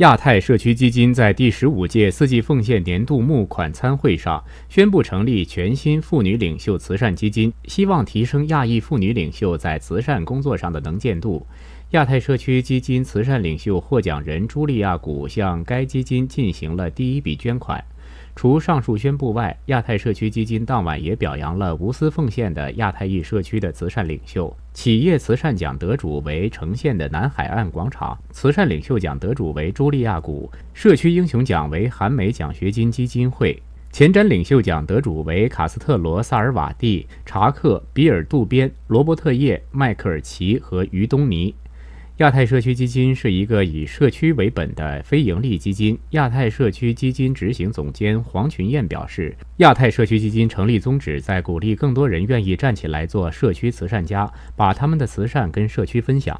亚太社区基金在第十五届四季奉献年度募款参会上宣布成立全新妇女领袖慈善基金，希望提升亚裔妇女领袖在慈善工作上的能见度。亚太社区基金慈善领袖获奖人朱莉亚·古向该基金进行了第一笔捐款。除上述宣布外，亚太社区基金当晚也表扬了无私奉献的亚太裔社区的慈善领袖。企业慈善奖得主为呈现的南海岸广场，慈善领袖奖得主为茱莉亚谷，社区英雄奖为韩美奖学金基金会，前瞻领袖奖得主为卡斯特罗萨尔瓦蒂、查克、比尔、渡边、罗伯特、叶、迈克尔奇和于东尼。亚太社区基金是一个以社区为本的非营利基金。亚太社区基金执行总监黄群燕表示，亚太社区基金成立宗旨在鼓励更多人愿意站起来做社区慈善家，把他们的慈善跟社区分享。